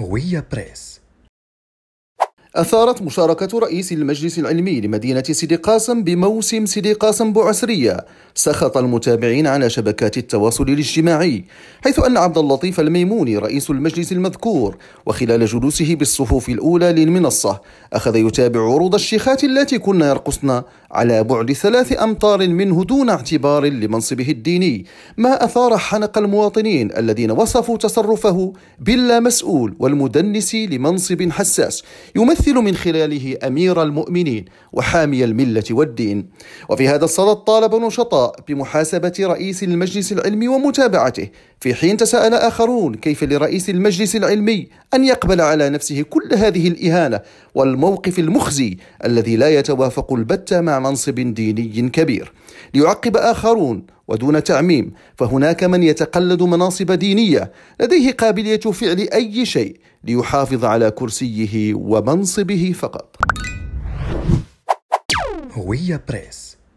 هوية بريس أثارت مشاركة رئيس المجلس العلمي لمدينة سيدي قاسم بموسم سيدي قاسم بوعسرية سخط المتابعين على شبكات التواصل الاجتماعي حيث أن عبد اللطيف الميموني رئيس المجلس المذكور وخلال جلوسه بالصفوف الأولى للمنصة أخذ يتابع عروض الشيخات التي كنا يرقصن على بعد ثلاث أمتار منه دون اعتبار لمنصبه الديني ما أثار حنق المواطنين الذين وصفوا تصرفه باللا مسؤول والمدنس لمنصب حساس يمثل من خلاله أمير المؤمنين وحامي الملة والدين وفي هذا الصدد طالب نشطاء بمحاسبة رئيس المجلس العلمي ومتابعته في حين تساءل آخرون كيف لرئيس المجلس العلمي أن يقبل على نفسه كل هذه الإهانة والموقف المخزي الذي لا يتوافق البت مع منصب ديني كبير ليعقب آخرون ودون تعميم فهناك من يتقلد مناصب دينية لديه قابلية فعل أي شيء ليحافظ على كرسيه ومنصبه فقط هوية بريس